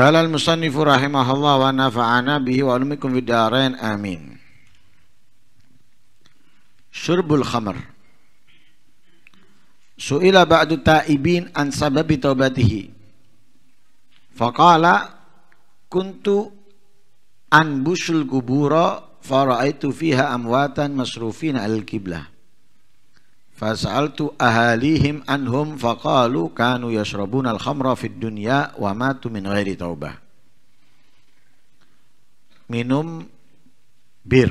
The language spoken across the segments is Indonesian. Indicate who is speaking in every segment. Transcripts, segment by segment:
Speaker 1: Khalal Mustanifurrahimahullah wanafana bihi walumikum vidarain. Amin. Shurbul khamr. Soilah baju taibin an taubatihi Fakala kuntu an bushul kuburo fara itu fiha amwatan masrufin al kiblah. Fasaltu ahalihim anhum faqalu kanu yashrabun al-khamra fid dunya wa matu min ghairi taubah. Minum bir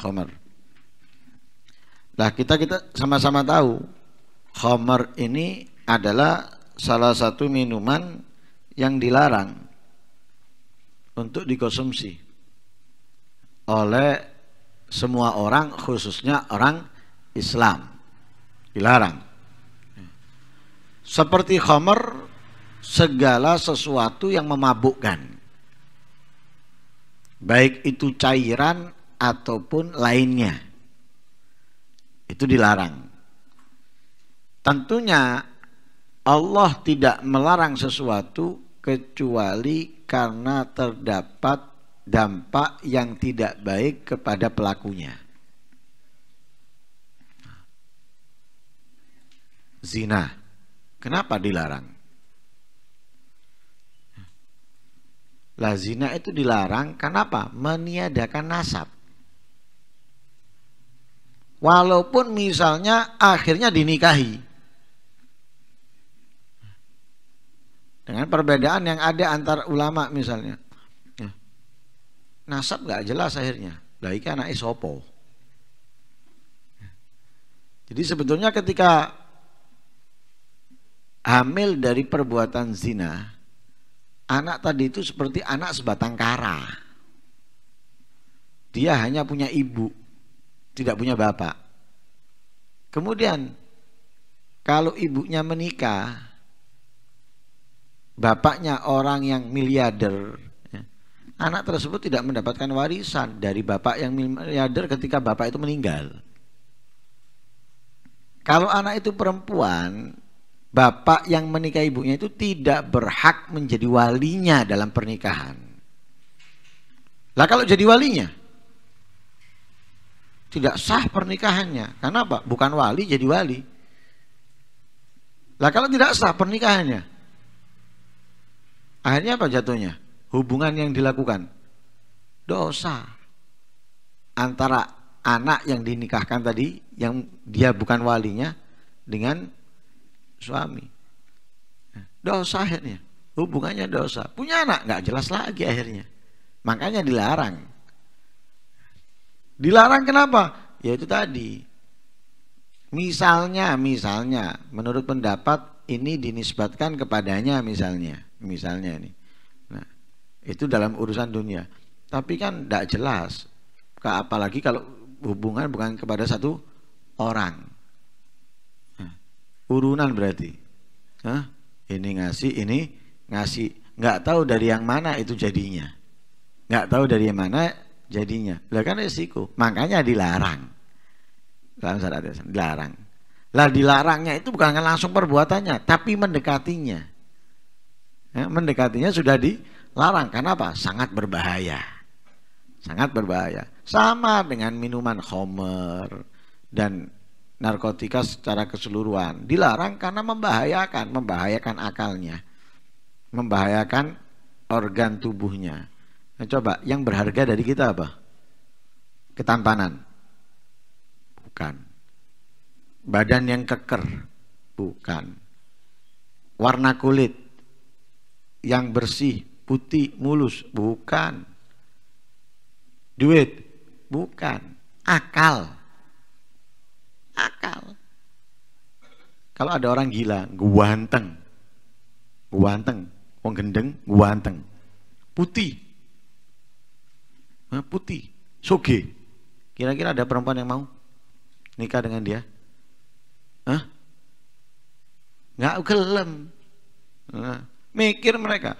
Speaker 1: khamar. Lah kita kita sama-sama tahu khamar ini adalah salah satu minuman yang dilarang untuk dikonsumsi oleh semua orang khususnya orang Islam. Dilarang. Seperti Homer segala sesuatu yang memabukkan. Baik itu cairan ataupun lainnya. Itu dilarang. Tentunya Allah tidak melarang sesuatu kecuali karena terdapat dampak yang tidak baik kepada pelakunya. zina. Kenapa dilarang? Lah zina itu dilarang kenapa? Meniadakan nasab. Walaupun misalnya akhirnya dinikahi. Dengan perbedaan yang ada antar ulama misalnya. Ya. Nasab gak jelas akhirnya. Lah ikan anak sopo. Ya. Jadi sebetulnya ketika hamil dari perbuatan zina, anak tadi itu seperti anak sebatang kara. Dia hanya punya ibu, tidak punya bapak. Kemudian kalau ibunya menikah, bapaknya orang yang miliarder, ya, anak tersebut tidak mendapatkan warisan dari bapak yang miliarder ketika bapak itu meninggal. Kalau anak itu perempuan, bapak yang menikahi ibunya itu tidak berhak menjadi walinya dalam pernikahan. Lah kalau jadi walinya tidak sah pernikahannya. Karena apa? Bukan wali jadi wali. Lah kalau tidak sah pernikahannya akhirnya apa jatuhnya? Hubungan yang dilakukan dosa antara anak yang dinikahkan tadi yang dia bukan walinya dengan suami. Dosa akhirnya. Hubungannya dosa. Punya anak nggak jelas lagi akhirnya. Makanya dilarang. Dilarang kenapa? Ya itu tadi. Misalnya, misalnya, menurut pendapat ini dinisbatkan kepadanya misalnya, misalnya ini. Nah, itu dalam urusan dunia. Tapi kan tidak jelas. Apalagi kalau hubungan bukan kepada satu orang urunan berarti Hah? ini ngasih ini ngasih nggak tahu dari yang mana itu jadinya nggak tahu dari yang mana jadinya lah kan resiko makanya dilarang dalam syarat dilarang lah dilarangnya itu bukan langsung perbuatannya tapi mendekatinya ya, mendekatinya sudah dilarang karena apa sangat berbahaya sangat berbahaya sama dengan minuman homer dan narkotika secara keseluruhan. Dilarang karena membahayakan, membahayakan akalnya, membahayakan organ tubuhnya. Nah, coba, yang berharga dari kita apa? Ketampanan. Bukan. Badan yang keker. Bukan. Warna kulit yang bersih, putih, mulus. Bukan. Duit. Bukan. Akal akal. Kalau ada orang gila, guanteng. Guanteng. Wong gendeng, guanteng. Putih. Nah, putih. Soge. Kira-kira ada perempuan yang mau nikah dengan dia? Hah? Nggak gelem. Nah, mikir mereka.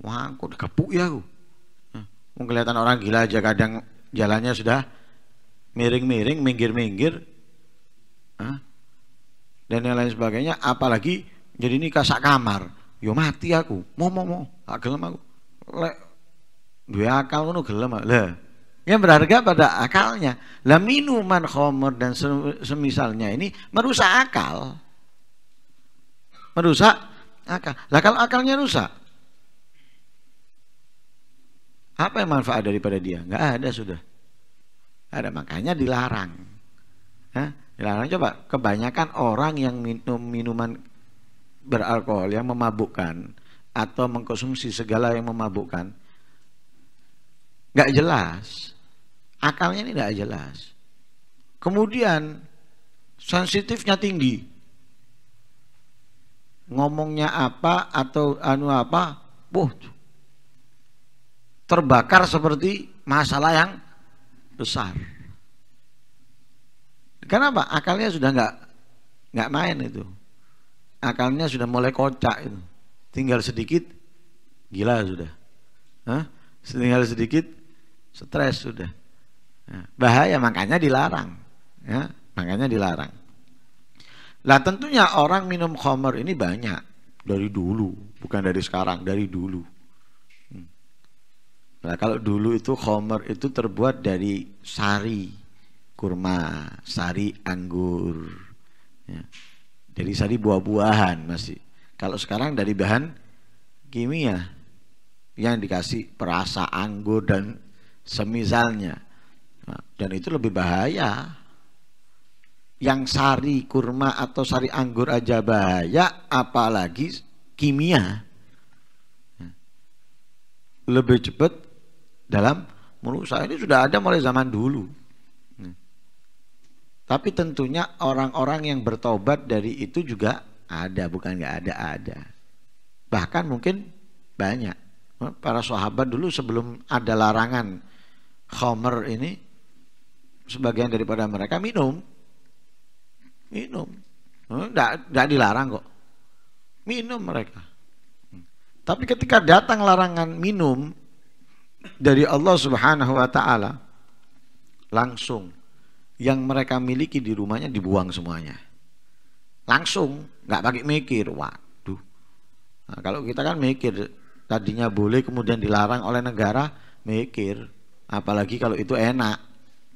Speaker 1: Wah, aku kepuk ya aku. Nah, kelihatan orang gila aja kadang jalannya sudah miring-miring, minggir-minggir, dan yang lain sebagainya apalagi jadi nikah sak kamar yo ya mati aku mau mau mau tak gelem aku le, dua akal ngono gelem le, yang berharga pada akalnya lah minuman khomer dan semisalnya ini merusak akal merusak akal lah kalau akalnya rusak apa yang manfaat daripada dia nggak ada sudah ada makanya dilarang Hah? dilarang coba kebanyakan orang yang minum minuman beralkohol yang memabukkan atau mengkonsumsi segala yang memabukkan nggak jelas akalnya ini nggak jelas kemudian sensitifnya tinggi ngomongnya apa atau anu apa buh terbakar seperti masalah yang besar Kenapa? Akalnya sudah nggak nggak main itu. Akalnya sudah mulai kocak itu. Tinggal sedikit gila sudah. Hah? Tinggal sedikit stres sudah. Ya, bahaya makanya dilarang. Ya, makanya dilarang. Lah tentunya orang minum khamar ini banyak dari dulu, bukan dari sekarang, dari dulu. Nah, kalau dulu itu khamar itu terbuat dari sari, kurma, sari anggur. Ya. Dari sari buah-buahan masih. Kalau sekarang dari bahan kimia yang dikasih perasa anggur dan semisalnya. Nah, dan itu lebih bahaya. Yang sari kurma atau sari anggur aja bahaya, apalagi kimia. Ya. Lebih cepat dalam menurut saya ini sudah ada mulai zaman dulu. Tapi tentunya orang-orang yang bertobat dari itu juga ada, bukan nggak ada, ada. Bahkan mungkin banyak. Para sahabat dulu sebelum ada larangan khomer ini, sebagian daripada mereka minum. Minum. Nggak nggak dilarang kok. Minum mereka. Tapi ketika datang larangan minum dari Allah Subhanahu wa taala langsung yang mereka miliki di rumahnya dibuang semuanya langsung nggak pakai mikir waduh nah, kalau kita kan mikir tadinya boleh kemudian dilarang oleh negara mikir apalagi kalau itu enak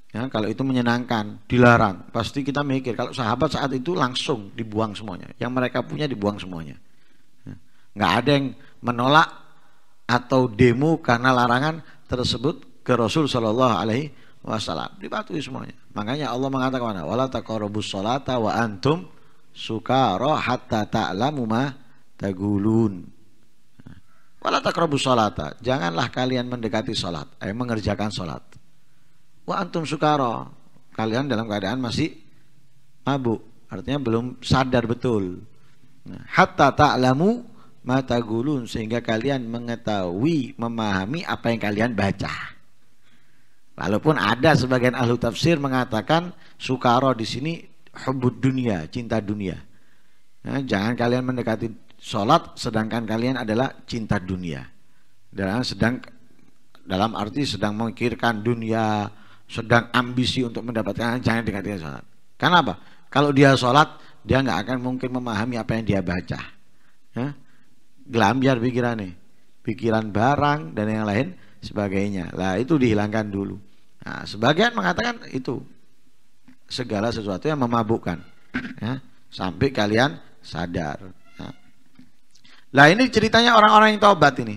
Speaker 1: ya kalau itu menyenangkan dilarang pasti kita mikir kalau sahabat saat itu langsung dibuang semuanya yang mereka punya dibuang semuanya ya, nggak ada yang menolak atau demo karena larangan tersebut ke Rasul Shallallahu Alaihi wassalam Dipatuhi semuanya. Makanya Allah mengatakan mana? Wala taqrabus salata wa antum sukara hatta ta'lamu ma tagulun. Wala taqrabus salata. Janganlah kalian mendekati salat, eh mengerjakan salat. Wa antum sukara. Kalian dalam keadaan masih mabuk, artinya belum sadar betul. Nah, hatta ta'lamu ma tagulun sehingga kalian mengetahui, memahami apa yang kalian baca. Walaupun ada sebagian ahli tafsir mengatakan sukaro di sini hubud dunia, cinta dunia. Nah, jangan kalian mendekati sholat sedangkan kalian adalah cinta dunia. Dan sedang dalam arti sedang memikirkan dunia, sedang ambisi untuk mendapatkan jangan dekati sholat. Kenapa? Kalau dia sholat dia nggak akan mungkin memahami apa yang dia baca. Ya? Gelambiar pikirannya, pikiran barang dan yang lain sebagainya. Lah itu dihilangkan dulu. Nah, sebagian mengatakan itu segala sesuatu yang memabukkan ya, sampai kalian sadar. Nah, lah ini ceritanya orang-orang yang tobat ini.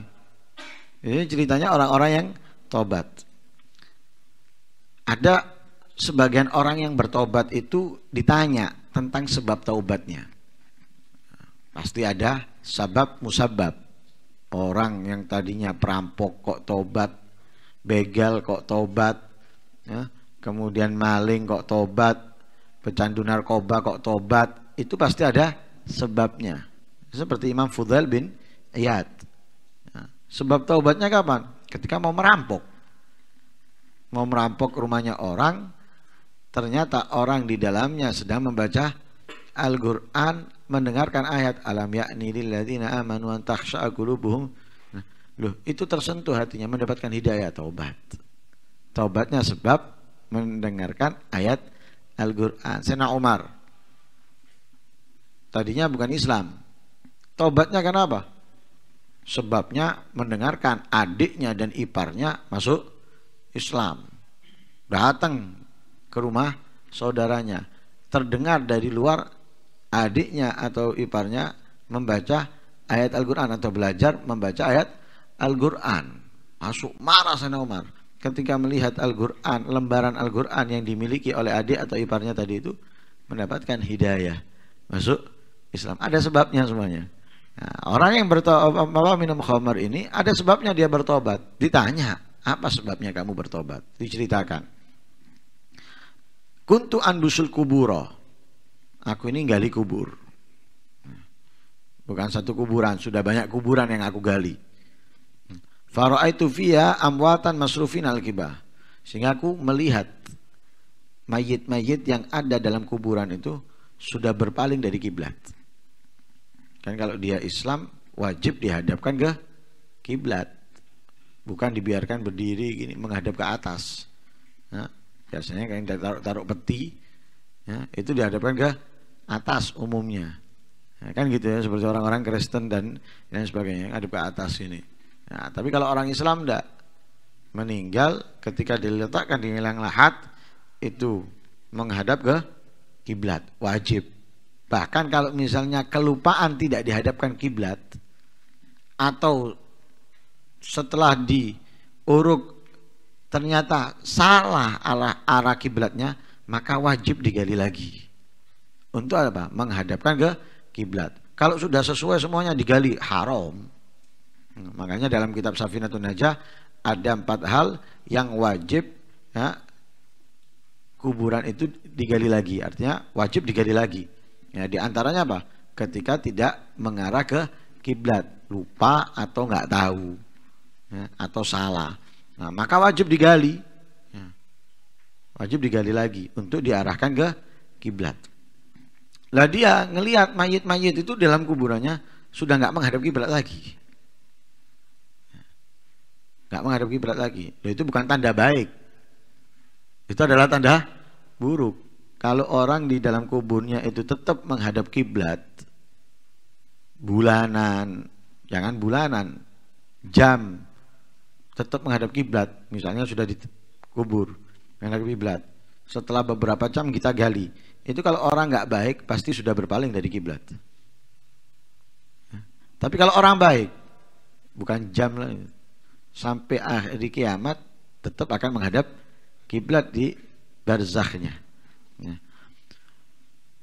Speaker 1: Ini ceritanya orang-orang yang tobat. Ada sebagian orang yang bertobat itu ditanya tentang sebab taubatnya. Pasti ada sebab musabab. Orang yang tadinya perampok kok tobat, begal kok tobat, ya, kemudian maling kok tobat, pecandu narkoba kok tobat, itu pasti ada sebabnya. Seperti Imam Fudail bin Iyad. Ya, sebab taubatnya kapan? Ketika mau merampok. Mau merampok rumahnya orang, ternyata orang di dalamnya sedang membaca Al-Qur'an, mendengarkan ayat alam yakni lilladzina amanu an nah, loh, itu tersentuh hatinya mendapatkan hidayah taubat taubatnya sebab mendengarkan ayat Al-Quran. Sena Umar. Tadinya bukan Islam. Taubatnya kenapa? Sebabnya mendengarkan adiknya dan iparnya masuk Islam. Datang ke rumah saudaranya. Terdengar dari luar adiknya atau iparnya membaca ayat Al-Quran atau belajar membaca ayat Al-Quran. Masuk marah sana Umar ketika melihat Al-Quran, lembaran Al-Quran yang dimiliki oleh adik atau iparnya tadi itu mendapatkan hidayah masuk Islam. Ada sebabnya semuanya. Nah, orang yang bertobat minum khamar ini ada sebabnya dia bertobat. Ditanya, apa sebabnya kamu bertobat? Diceritakan. Kuntu andusul kuburo. Aku ini gali kubur. Nah, bukan satu kuburan, sudah banyak kuburan yang aku gali. Faraitu fiha amwatan masrufin al-kibah. Sehingga aku melihat mayit-mayit yang ada dalam kuburan itu sudah berpaling dari kiblat. Kan kalau dia Islam wajib dihadapkan ke kiblat. Bukan dibiarkan berdiri gini menghadap ke atas. Ya, biasanya kan taruh, taruh peti ya, itu dihadapkan ke atas umumnya. Ya, kan gitu ya seperti orang-orang Kristen dan dan sebagainya yang ada ke atas ini. Nah, tapi kalau orang Islam tidak meninggal ketika diletakkan di liang lahat itu menghadap ke kiblat wajib. Bahkan kalau misalnya kelupaan tidak dihadapkan kiblat atau setelah diuruk ternyata salah arah, arah kiblatnya maka wajib digali lagi. Untuk apa? Menghadapkan ke kiblat. Kalau sudah sesuai semuanya digali haram. Hmm, makanya dalam kitab Safinatun Najah ada empat hal yang wajib ya, kuburan itu digali lagi. Artinya wajib digali lagi. Ya, di antaranya apa? Ketika tidak mengarah ke kiblat, lupa atau nggak tahu ya, atau salah. Nah, maka wajib digali. Ya. Wajib digali lagi untuk diarahkan ke kiblat. Lah dia ngelihat mayit-mayit itu dalam kuburannya sudah nggak menghadap kiblat lagi nggak menghadap kiblat lagi. Loh, itu bukan tanda baik. Itu adalah tanda buruk. Kalau orang di dalam kuburnya itu tetap menghadap kiblat bulanan, jangan bulanan, jam tetap menghadap kiblat. Misalnya sudah dikubur menghadap kiblat. Setelah beberapa jam kita gali. Itu kalau orang nggak baik pasti sudah berpaling dari kiblat. Tapi kalau orang baik, bukan jam lah sampai akhir kiamat tetap akan menghadap kiblat di barzakhnya. Ya.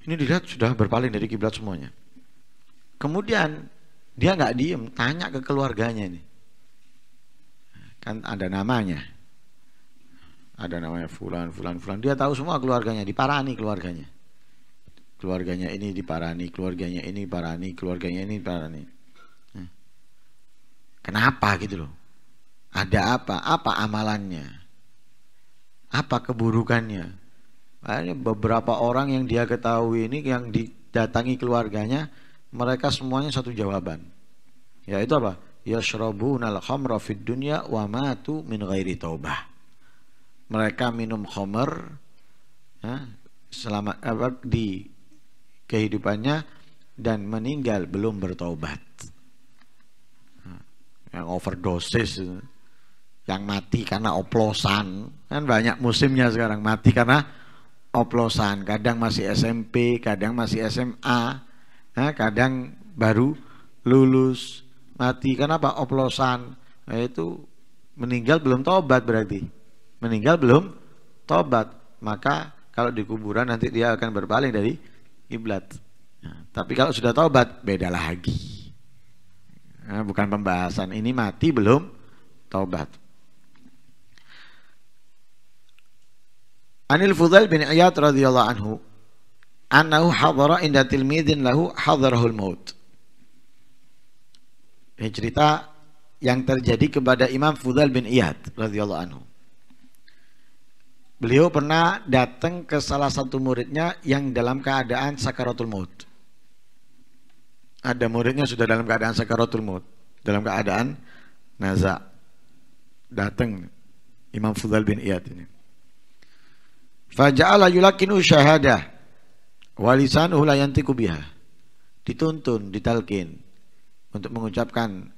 Speaker 1: Ini dilihat sudah berpaling dari kiblat semuanya. Kemudian dia nggak diem, tanya ke keluarganya ini. Kan ada namanya. Ada namanya fulan, fulan, fulan. Dia tahu semua keluarganya, diparani keluarganya. Keluarganya ini diparani, keluarganya ini parani, keluarganya ini parani. Ya. Kenapa gitu loh? Ada apa? Apa amalannya? Apa keburukannya? Ada beberapa orang yang dia ketahui ini yang didatangi keluarganya, mereka semuanya satu jawaban. Ya itu apa? Yashrabunal khamra fid dunya wa matu min ghairi taubah. Mereka minum khomer ya, selama apa, di kehidupannya dan meninggal belum bertaubat. Ya, yang overdosis yang mati karena oplosan kan banyak musimnya sekarang mati karena oplosan kadang masih SMP kadang masih SMA nah, ya, kadang baru lulus mati kenapa oplosan nah, itu meninggal belum tobat berarti meninggal belum tobat maka kalau di kuburan nanti dia akan berpaling dari iblat nah, tapi kalau sudah tobat beda lagi nah, bukan pembahasan ini mati belum taubat Anil Fudail bin Iyad radhiyallahu anhu annahu hadara inda tilmidin lahu hadarahul maut. Ini cerita yang terjadi kepada Imam Fudail bin Iyad radhiyallahu anhu. Beliau pernah datang ke salah satu muridnya yang dalam keadaan sakaratul maut. Ada muridnya sudah dalam keadaan sakaratul maut, dalam keadaan naza. Datang Imam Fudail bin Iyad ini. Faja'ala yulakinu syahadah walisanuhu la yantiku biha. Dituntun, ditalkin untuk mengucapkan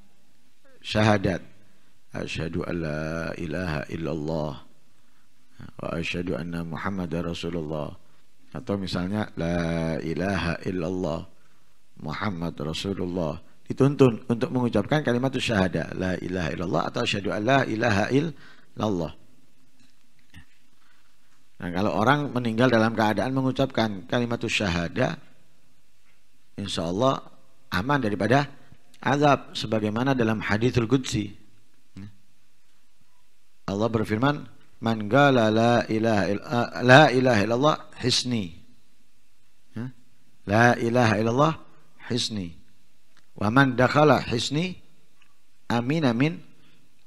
Speaker 1: syahadat. Asyhadu an la ilaha illallah wa asyhadu anna muhammad Rasulullah atau misalnya la ilaha illallah Muhammad Rasulullah dituntun untuk mengucapkan kalimat syahadah la ilaha illallah atau asyhadu an la ilaha illallah Nah, kalau orang meninggal dalam keadaan mengucapkan kalimat syahada, insya Allah aman daripada azab sebagaimana dalam hadithul qudsi. Allah berfirman, "Man gala la ilaha illa, la ilaha illallah hisni." Ya? La ilaha illallah hisni. Wa man dakhala hisni amin amin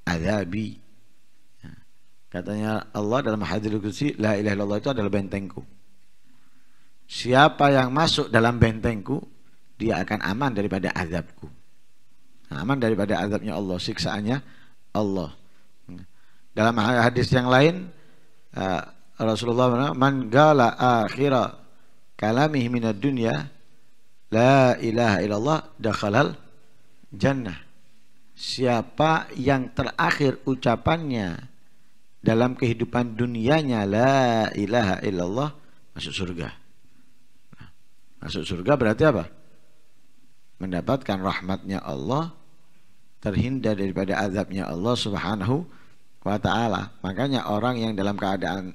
Speaker 1: azabi. Katanya Allah dalam hadis kursi, la ilaha illallah itu adalah bentengku. Siapa yang masuk dalam bentengku, dia akan aman daripada azabku. Nah, aman daripada azabnya Allah, siksaannya Allah. Dalam hadis yang lain, eh, Rasulullah man gala akhira kalamihi minat dunya la ilaha illallah dakhalal jannah. Siapa yang terakhir ucapannya dalam kehidupan dunianya la ilaha illallah masuk surga. Nah, masuk surga berarti apa? Mendapatkan rahmatnya Allah, terhindar daripada azabnya Allah subhanahu wa ta'ala. Makanya orang yang dalam keadaan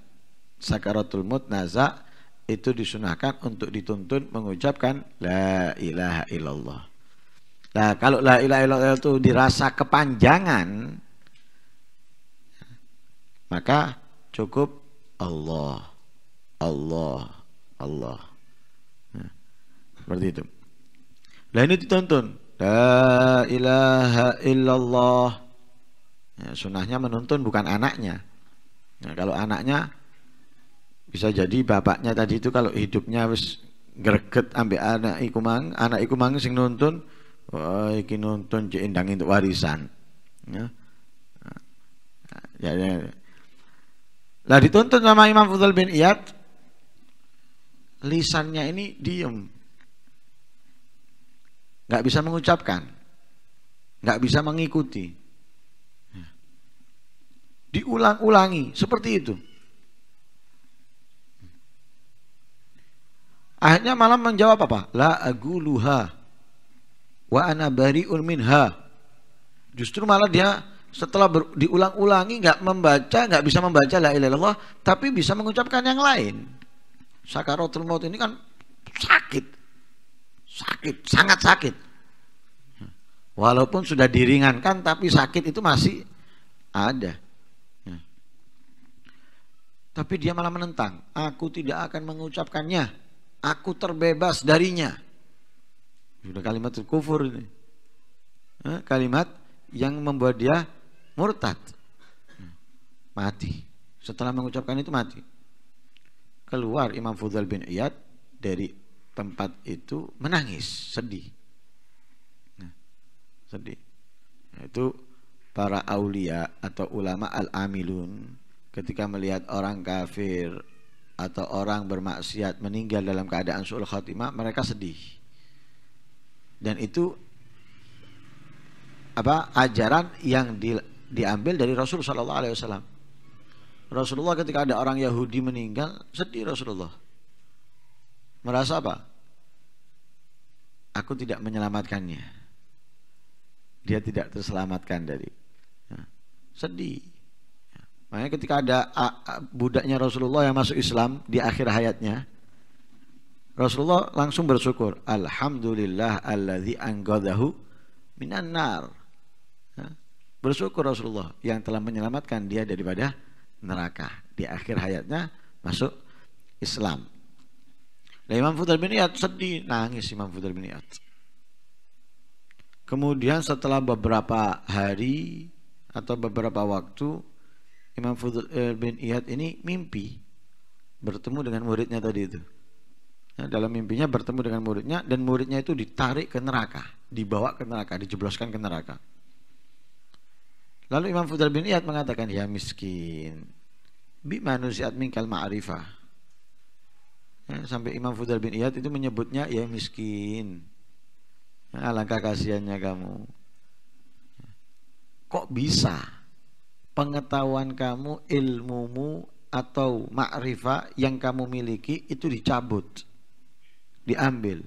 Speaker 1: sakaratul mut naza itu disunahkan untuk dituntun mengucapkan la ilaha illallah. Nah, kalau la ilaha illallah itu dirasa kepanjangan, maka cukup Allah Allah Allah nah, seperti itu lah ini ditonton la ilaha illallah ya, sunnahnya menuntun bukan anaknya nah, kalau anaknya bisa jadi bapaknya tadi itu kalau hidupnya harus greget ambil anak ikumang. anak ikumang sing nuntun wah iki nuntun cek endang untuk warisan ya. Nah, ya ya, ya lah dituntut sama Imam Fudul bin Iyad lisannya ini diem. nggak bisa mengucapkan. nggak bisa mengikuti. Diulang-ulangi seperti itu. Akhirnya malam menjawab apa? La aguluha wa ana bari'un Justru malah dia setelah diulang-ulangi nggak membaca nggak bisa membaca la ilaha tapi bisa mengucapkan yang lain sakaratul maut ini kan sakit sakit sangat sakit walaupun sudah diringankan tapi sakit itu masih ada tapi dia malah menentang aku tidak akan mengucapkannya aku terbebas darinya sudah kalimat kufur ini kalimat yang membuat dia murtad mati setelah mengucapkan itu mati keluar Imam Fudhal bin Iyad dari tempat itu menangis sedih nah, sedih nah, itu para aulia atau ulama al-amilun ketika melihat orang kafir atau orang bermaksiat meninggal dalam keadaan sul khatimah mereka sedih dan itu apa ajaran yang di, diambil dari Rasul Shallallahu Alaihi Wasallam. Rasulullah ketika ada orang Yahudi meninggal sedih Rasulullah. Merasa apa? Aku tidak menyelamatkannya. Dia tidak terselamatkan dari. Ya, sedih. Ya, makanya ketika ada budaknya Rasulullah yang masuk Islam di akhir hayatnya, Rasulullah langsung bersyukur. Alhamdulillah alladzi anggodahu minan nar. Bersyukur Rasulullah yang telah menyelamatkan dia daripada neraka. Di akhir hayatnya masuk Islam. Nah, Imam Fudal bin Iyad sedih, nangis Imam Fudal bin Iyad. Kemudian setelah beberapa hari atau beberapa waktu Imam Fudal eh, bin Iyad ini mimpi bertemu dengan muridnya tadi itu. Ya, dalam mimpinya bertemu dengan muridnya dan muridnya itu ditarik ke neraka, dibawa ke neraka, dijebloskan ke neraka. Lalu Imam Fudal bin Iyad mengatakan, ya miskin, manusiat mingkal ma'rifah. Ya, sampai Imam Fudal bin Iyad itu menyebutnya, ya miskin. Ya, alangkah kasihannya kamu. Ya. Kok bisa pengetahuan kamu, ilmumu, atau ma'rifah yang kamu miliki itu dicabut, diambil.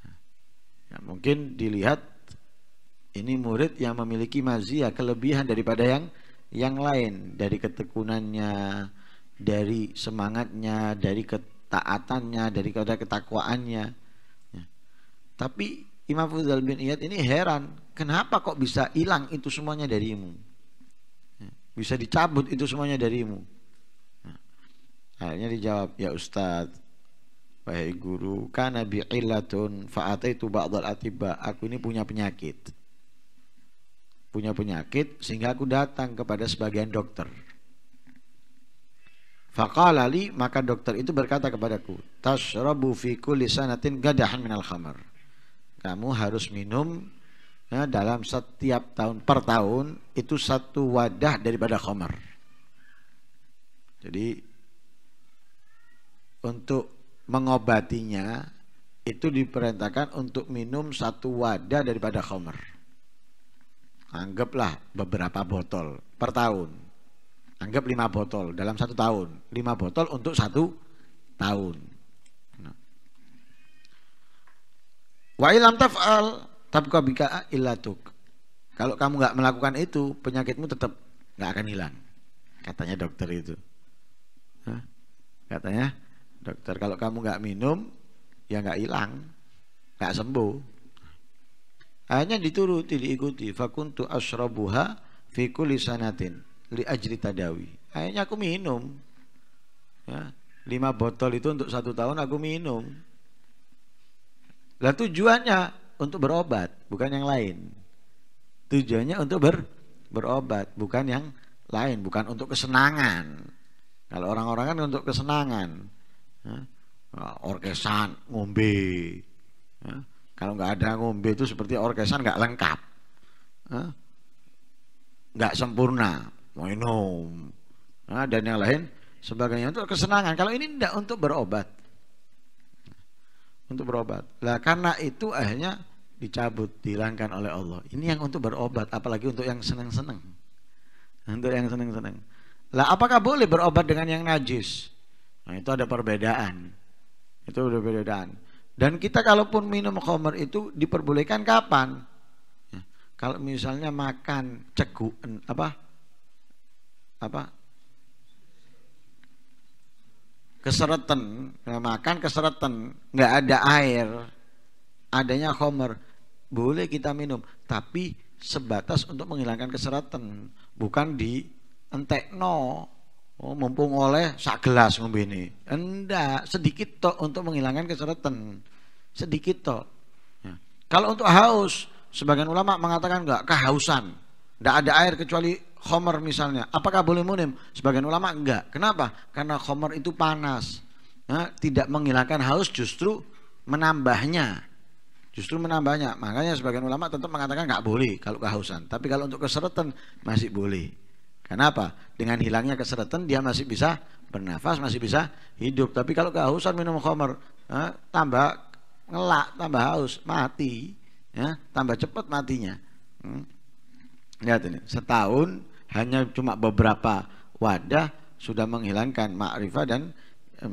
Speaker 1: Ya, ya mungkin dilihat ini murid yang memiliki mazia kelebihan daripada yang yang lain dari ketekunannya, dari semangatnya, dari ketaatannya, dari ketakwaannya. Ya. Tapi Imam Fuzal bin Iyad ini heran, kenapa kok bisa hilang itu semuanya darimu? Ya. Bisa dicabut itu semuanya darimu? Nah, akhirnya dijawab, ya Ustadz, Wahai guru, karena bi'ilatun fa'ataitu ba'dal atiba. Aku ini punya penyakit punya penyakit sehingga aku datang kepada sebagian dokter. Fakalali maka dokter itu berkata kepadaku, tasrobu fi kulli sanatin gadahan minal khamar." Kamu harus minum ya, dalam setiap tahun per tahun itu satu wadah daripada khamar. Jadi untuk mengobatinya itu diperintahkan untuk minum satu wadah daripada khamar anggaplah beberapa botol per tahun. Anggap lima botol dalam satu tahun. Lima botol untuk satu tahun. Nah. Wa ilam taf'al tabqa bika illatuk. Kalau kamu nggak melakukan itu, penyakitmu tetap nggak akan hilang. Katanya dokter itu. Katanya dokter kalau kamu nggak minum, ya nggak hilang, nggak sembuh. Hanya dituruti, diikuti. Fakuntu ashrabuha fi kulli sanatin li ajri tadawi. Akhirnya aku minum. Ya, lima botol itu untuk satu tahun aku minum. Lah tujuannya untuk berobat, bukan yang lain. Tujuannya untuk ber berobat, bukan yang lain, bukan untuk kesenangan. Kalau orang-orang kan untuk kesenangan. Ya, orkesan, ngombe. Ya kalau nggak ada ngombe itu seperti orkesan nggak lengkap, nggak sempurna, minum nah, dan yang lain sebagainya untuk kesenangan. Kalau ini tidak untuk berobat, untuk berobat. Lah karena itu akhirnya dicabut, dihilangkan oleh Allah. Ini yang untuk berobat, apalagi untuk yang seneng-seneng. untuk yang seneng-seneng. Lah apakah boleh berobat dengan yang najis? Nah itu ada perbedaan. Itu ada perbedaan. Dan kita kalaupun minum khamr itu diperbolehkan kapan? Ya. Kalau misalnya makan ceguen apa? Apa? Keseretan, ya, eh, makan keseretan, nggak ada air, adanya khamr, boleh kita minum, tapi sebatas untuk menghilangkan keseretan, bukan di entekno Oh, mumpung oleh sak gelas ngombene. Endak, sedikit tok untuk menghilangkan keseretan. Sedikit tok. Ya. Kalau untuk haus, sebagian ulama mengatakan enggak kehausan. Enggak ada air kecuali khomer misalnya. Apakah boleh munim? Sebagian ulama enggak. Kenapa? Karena khomer itu panas. Ya, tidak menghilangkan haus justru menambahnya. Justru menambahnya. Makanya sebagian ulama tetap mengatakan enggak boleh kalau kehausan. Tapi kalau untuk keseretan masih boleh. Kenapa? Dengan hilangnya keseretan dia masih bisa bernafas, masih bisa hidup. Tapi kalau kehausan minum khamar, eh, tambah ngelak, tambah haus, mati, ya, tambah cepat matinya. Hmm. Lihat ini, setahun hanya cuma beberapa wadah sudah menghilangkan makrifat dan Eh,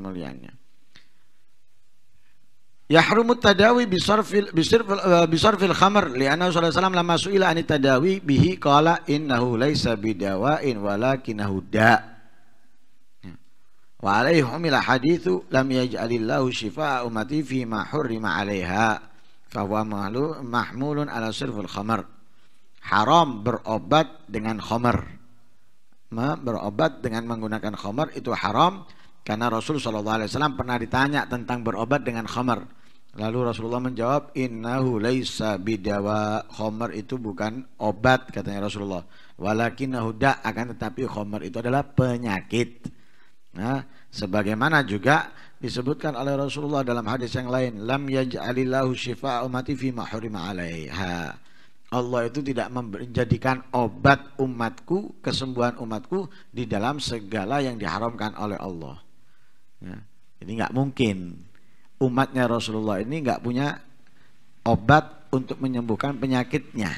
Speaker 1: Yahrumu tadawi bisarfil bisarfil eh, bisarfil khamr li anna sallallahu alaihi wasallam lam masuila tadawi bihi kala innahu laisa bidawain walakin huda hmm. wa alaihi humil hadithu lam yaj'alillahu shifaa ummati fi ma hurrima 'alaiha fa huwa mahmulun ala sirful khamr haram berobat dengan khamr berobat dengan menggunakan khamr itu haram karena Rasul SAW pernah ditanya tentang berobat dengan khamar. Lalu Rasulullah menjawab, innahu laisa bidawa khamar itu bukan obat katanya Rasulullah. Walakinahu da akan tetapi khamar itu adalah penyakit. Nah, sebagaimana juga disebutkan oleh Rasulullah dalam hadis yang lain, lam yaj'alillahu syifa'a umati fi ma'hurima 'alaiha. Allah itu tidak menjadikan obat umatku, kesembuhan umatku di dalam segala yang diharamkan oleh Allah. Ya. Jadi nggak mungkin umatnya Rasulullah ini nggak punya obat untuk menyembuhkan penyakitnya.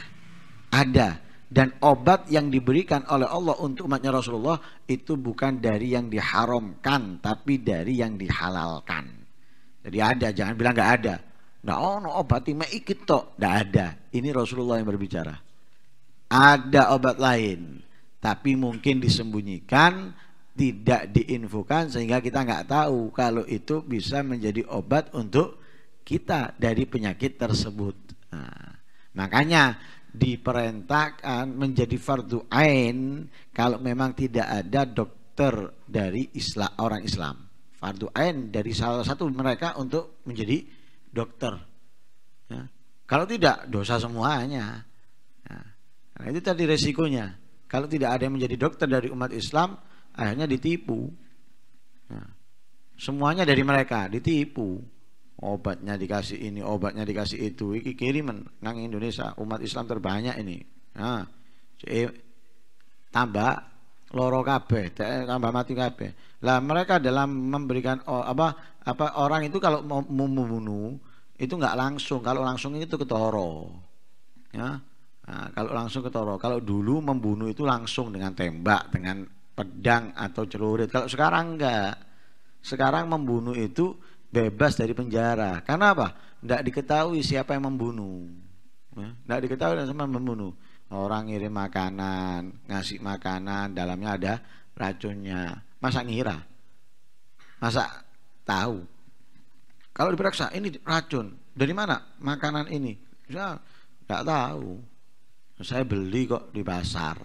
Speaker 1: Ada dan obat yang diberikan oleh Allah untuk umatnya Rasulullah itu bukan dari yang diharamkan tapi dari yang dihalalkan. Jadi ada jangan bilang nggak ada. Nah, oh, no, obat ini ikit tok. Nggak ada. Ini Rasulullah yang berbicara. Ada obat lain tapi mungkin disembunyikan tidak diinfokan sehingga kita nggak tahu kalau itu bisa menjadi obat untuk kita dari penyakit tersebut. Nah, makanya diperintahkan menjadi fardu ain kalau memang tidak ada dokter dari Islam orang Islam. Fardu ain dari salah satu mereka untuk menjadi dokter. Ya. Kalau tidak dosa semuanya. Nah, itu tadi resikonya. Kalau tidak ada yang menjadi dokter dari umat Islam, akhirnya ditipu. Nah, semuanya dari mereka ditipu. Obatnya dikasih ini, obatnya dikasih itu. Iki kiriman nang Indonesia umat Islam terbanyak ini. Nah, tambah loro kabeh, tambah mati kabeh. Lah mereka dalam memberikan apa apa orang itu kalau mau membunuh itu nggak langsung. Kalau langsung itu ketoro. Ya. Nah, kalau langsung ketoro. Kalau dulu membunuh itu langsung dengan tembak, dengan pedang atau celurit. Kalau sekarang enggak. Sekarang membunuh itu bebas dari penjara. Karena apa? Enggak diketahui siapa yang membunuh. Ya, enggak diketahui siapa yang membunuh. Orang ngirim makanan, ngasih makanan, dalamnya ada racunnya. Masa ngira? Masa tahu? Kalau diperiksa, ini racun. Dari mana makanan ini? Saya enggak tahu. Saya beli kok di pasar.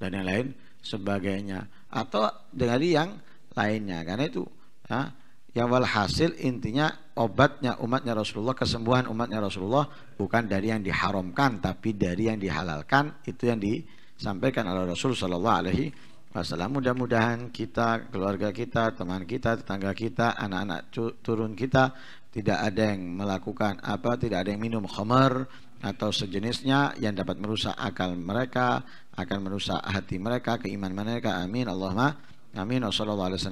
Speaker 1: Dan yang lain sebagainya atau dari yang lainnya karena itu ya, yang walhasil intinya obatnya umatnya Rasulullah kesembuhan umatnya Rasulullah bukan dari yang diharamkan tapi dari yang dihalalkan itu yang disampaikan oleh Rasul Shallallahu Alaihi Wasallam mudah-mudahan kita keluarga kita teman kita tetangga kita anak-anak turun kita tidak ada yang melakukan apa tidak ada yang minum khamar atau sejenisnya yang dapat merusak akal mereka, akan merusak hati mereka, keimanan mereka. Amin. Allahumma amin. Wassallallahu alaihi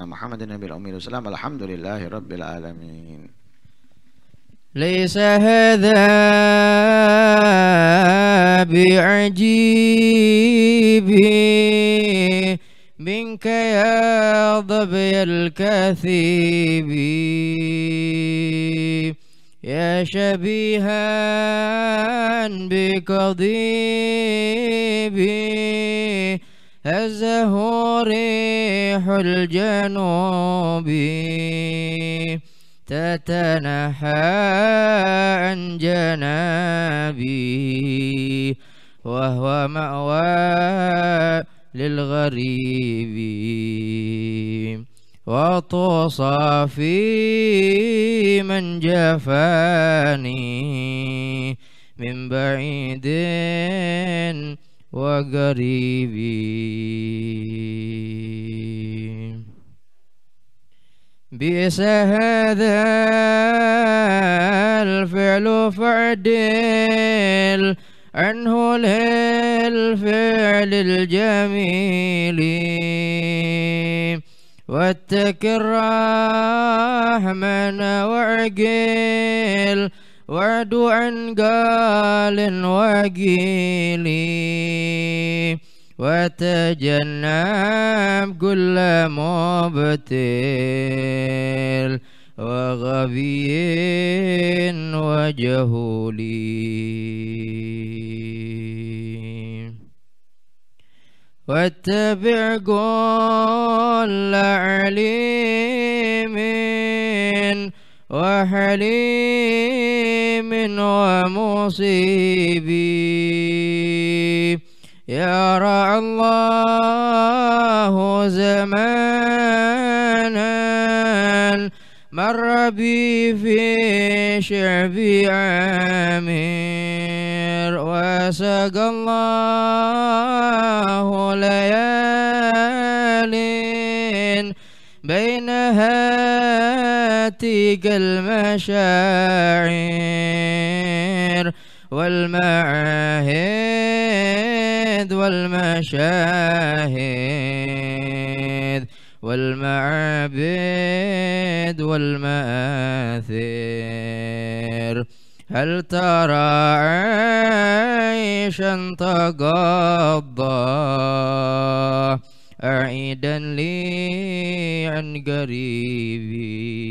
Speaker 1: wasallam Alhamdulillahi rabbil alamin.
Speaker 2: ليس هذا بعجيب منك يا ضبي الكثيب يا شبيها بقضيبي هزه ريح الجنوب تتنحى عن جنابي وهو مأوى للغريب وطوصى في من جفاني من بعيد وقريب بئس هذا الفعل فعدل عنه للفعل الجميل واتق الرحمن وعقيل واعد عن قال وقيلي وتجنب كل مبتل وغبي وجهولي واتبع كل عليم وحليم ومصيب يرى الله زمانا مر بي في شعب عامر وسقى الله ليال بين هاتيك المشاعر والمعاهد والمشاهد والمعابد والمآثير هل ترى عيشا تقضى أعيدا لي عن قريبي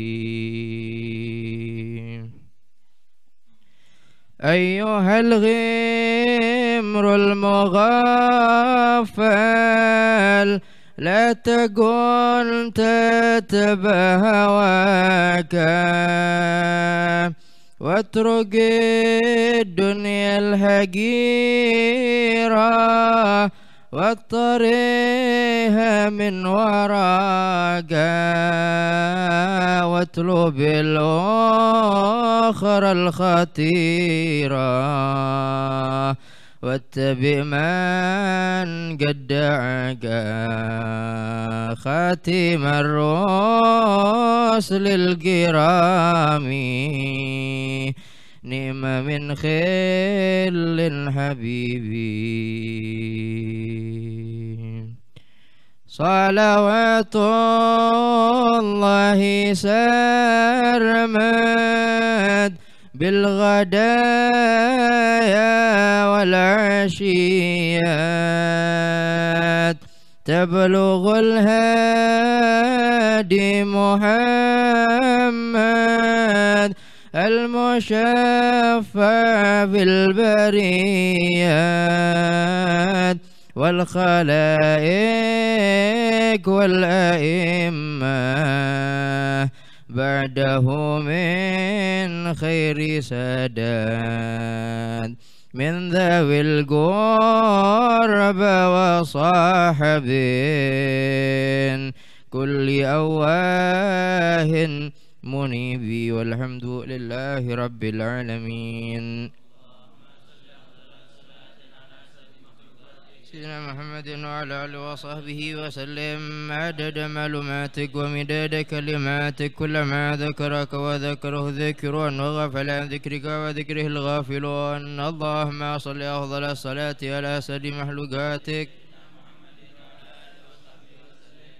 Speaker 2: أيها الغمر المغفل لا تكن تتبع هواك واترك الدنيا الهجيرة واطريها من وراك واطلب الأخرى الخطيرة واتبع من قد جدعك خاتم الرسل الكرام نعم من خل حبيبي صلوات الله سرمد بالغدايا والعشيات تبلغ الهادي محمد المشفع في البريات والخلائق والأئمة بعده من خير سداد من ذوي القرب وصاحبين كل أواه منيب والحمد لله رب العالمين سيدنا محمد وعلى آله وصحبه وسلم عدد معلوماتك ومداد كلماتك كلما ذكرك وذكره ذكر وغفل عن ذكرك وذكره الغافلون اللهم صل أفضل الصلاة على سيد مخلوقاتك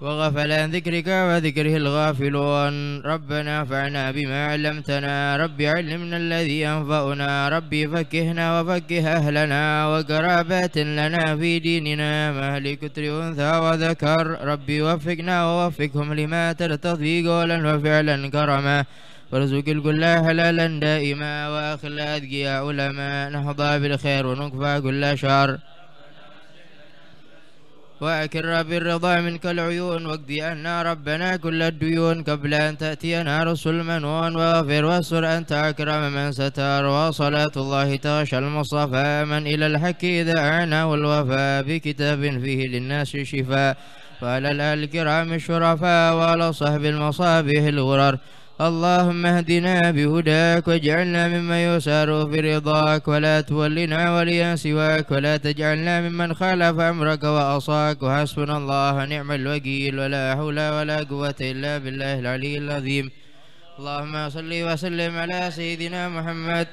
Speaker 2: وغفل عن ذكرك وذكره الغافلون ربنا فعنا بما علمتنا رب علمنا الذي ينفعنا ربي فكهنا وفكه أهلنا وقرابات لنا في ديننا مهل كتر أنثى وذكر ربي وفقنا ووفقهم لما ترتضي قولا وفعلا كرما وارزق الكل حلالا دائما وأخلاء أذقياء علما نهضى بالخير ونكفى كل شر وأكر بالرضا منك العيون واقضي عنا ربنا كل الديون قبل أن تأتينا رسل منون واغفر واستر أنت أكرم من ستار وصلاة الله تغشى المصطفى من إلى الحق دعانا والوفاء بكتاب فيه للناس شفاء وعلى الآل الكرام الشرفاء وعلى صحب المصابيح الغرر اللهم اهدنا بهداك واجعلنا ممن يسار في رضاك ولا تولنا وليا سواك ولا تجعلنا ممن خالف أمرك وأصاك وحسبنا الله ونعم الوكيل ولا حول ولا قوة إلا بالله العلي العظيم اللهم صل وسلم على سيدنا محمد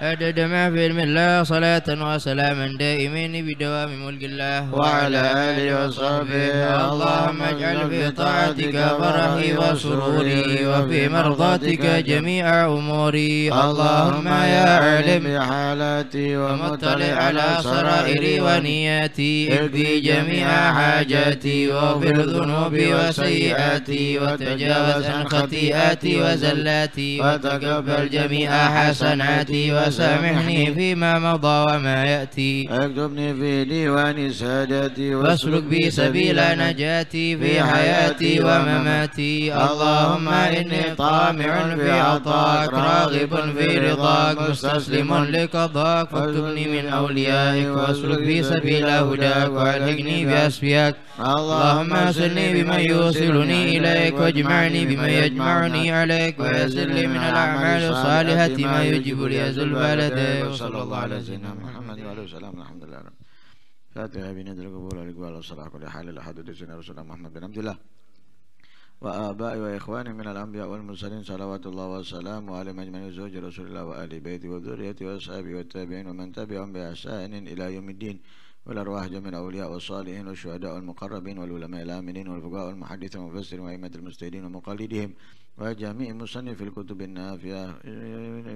Speaker 2: عدد ما في علم الله صلاة وسلاما دائمين بدوام ملك الله وعلى آله وصحبه اللهم اجعل في طاعتك فرحي وسروري وفي مرضاتك جميع أموري اللهم يا علم حالاتي ومطلع على سرائري ونياتي اقضي جميع حاجاتي واغفر ذنوبي وسيئاتي وتجاوز عن خطيئاتي وزلاتي وتقبل جميع حسناتي وسامحني فيما مضى وما يأتي اكتبني في ديوان سادتي واسلك بي سبيل نجاتي في حياتي ومماتي اللهم إني طامع في عطاك راغب في رضاك مستسلم لقضاك فاكتبني من أوليائك واسلك بي سبيل هداك وألحقني بأسفياك اللهم أسلني بمن يوصلني إليك واجمعني بمن يجمعني عليك ويسر لي من الأعمال الصالحة ما يجب لي أزل والديه وصلى الله على سيدنا محمد وعلى وسلم الحمد
Speaker 1: لله رب فاتها بندر القبول والإقبال والصلاح كل حال إلى حدود سيدنا رسول محمد بن عبد الله وآبائي وإخواني من الأنبياء والمرسلين صلوات الله وسلامه وعلى أجمعين زوج رسول الله وآل بيته وذريته وأصحابه والتابعين ومن تبعهم بإحسان إلى يوم الدين والأرواح جميع الأولياء والصالحين والشهداء والمقربين والعلماء الآمنين والفقهاء والمحدثين والمفسرين وأئمة المجتهدين ومقلدهم وجميع مصنف الكتب النافعة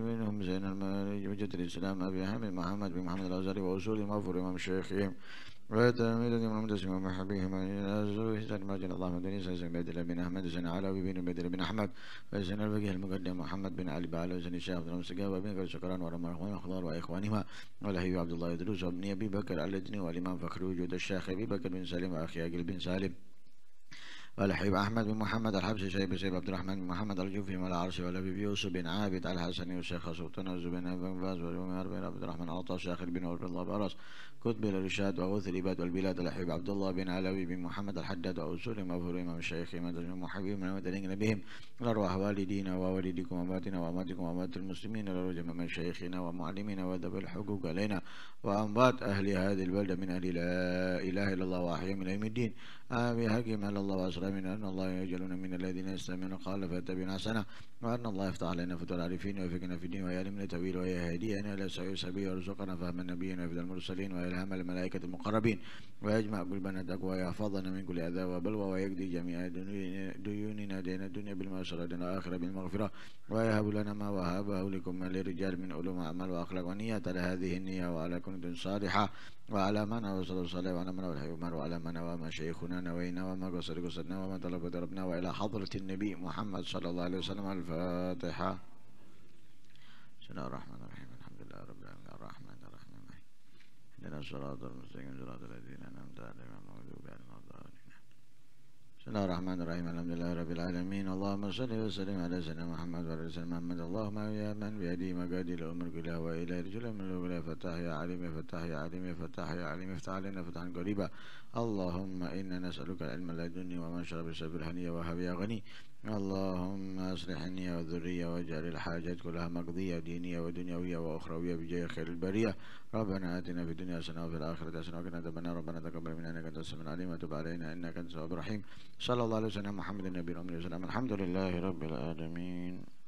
Speaker 1: منهم زين المالي وجد الإسلام أبي حامد محمد بن محمد الأزهري وأصول مغفور إمام شيخهم وتلاميذ محمد بن محبيه من زوجة ماجن اللهم دني سيزن بدل بن أحمد زين علوي بن بدل بن أحمد وزين الفقيه المقدم محمد بن علي بعلو زين الشيخ عبد المسجد وابن شكران ورمى أخضر وإخوانهما والهي عبد الله يدرس وابن أبي بكر الدني والإمام فخر وجود الشيخ أبي بكر بن سالم وأخي عقيل بن سالم الحبيب أحمد بن محمد الحبشي شيبة شيبة عبد الرحمن بن محمد الجوفي مولى ولا والأبيب يوسف بن عابد الحسني وشيخ سلطان الزبير بن باز والأمير بن عبد الرحمن العطا الشيخ بن عبد الله برس كتب الرشاد وغوث الإباد والبلاد الأحباب عبد الله بن علوي بن محمد الحداد وأصول المغفورين إمام الشيخ مدن محبين من مدن بهم الأرواح والدينا ووالديكم وأمواتنا وأمواتكم وأموات المسلمين الرجم من شيخنا ومعلمنا وذب الحقوق علينا وأموات أهل هذه البلدة من أهل لا إله إلا الله وأحيا من يوم الدين آمين حكيم على الله وأسرمنا أن الله يجعلنا من الذين يستمعون قال فتبعنا حسنا وأن الله يفتح علينا فتوى العارفين ويوفقنا في الدين ويعلمنا تأويل ويهدينا إلى سبيل ويرزقنا فهم النبيين وفي المرسلين ويلهم الملائكة المقربين ويجمع قلوبنا تقوى ويحفظنا من كل أذى وبلوى ويقضي جميع ديوننا دين الدنيا بالمعشرة دين الآخرة بالمغفرة ويهب لنا ما وهبه لكم للرجال من علوم أعمال وأخلاق ونية على هذه النية وعلى كنت صالحة وعلى من نوصل الصلاة وعلى من نوصل عمر وعلى ما نوى ما شيخنا نوينا وما قصر قصرنا وما طلب ضربنا وإلى حضرة النبي محمد صلى الله عليه وسلم الفاتحة بسم الله الرحمن الرحيم اهدنا صراط المستقيم صراط الذين انعمت عليهم المغضوب عليهم الضالين بسم الله الرحمن الرحيم الحمد لله رب العالمين اللهم صل وسلم على سيدنا محمد وعلى سيدنا محمد اللهم يا من بيده مقادير الامور كلها والى رجل من الولاء فتح يا عليم فتح يا عليم فتح يا عليم افتح علينا فتحا قريبا اللهم انا نسالك العلم لدني ومن شرب الشرب الهنيه وهب يا غني اللهم أصلحني وذرية واجعل الحاجات كلها مقضية دينية ودنيوية وأخروية بجاه خير البرية ربنا آتنا في الدنيا حسنة وفي الآخرة حسنة وقنا عذاب النار ربنا تقبل منا إنك أنت السميع العليم وتب علينا إنك أنت التواب الرحيم صلى الله عليه وسلم محمد النبي الأمي وسلم الحمد لله رب العالمين